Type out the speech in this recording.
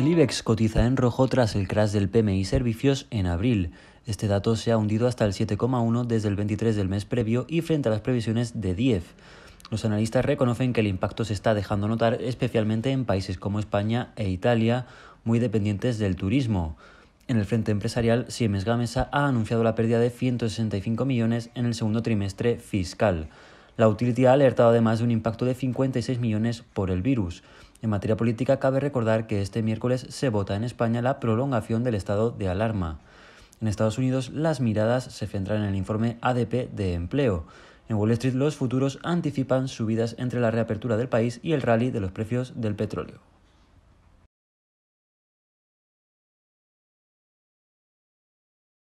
El IBEX cotiza en rojo tras el crash del PMI Servicios en abril. Este dato se ha hundido hasta el 7,1 desde el 23 del mes previo y frente a las previsiones de 10. Los analistas reconocen que el impacto se está dejando notar especialmente en países como España e Italia, muy dependientes del turismo. En el frente empresarial, Siemens Gamesa ha anunciado la pérdida de 165 millones en el segundo trimestre fiscal. La Utility ha alertado además de un impacto de 56 millones por el virus. En materia política, cabe recordar que este miércoles se vota en España la prolongación del estado de alarma. En Estados Unidos, las miradas se centran en el informe ADP de empleo. En Wall Street, los futuros anticipan subidas entre la reapertura del país y el rally de los precios del petróleo.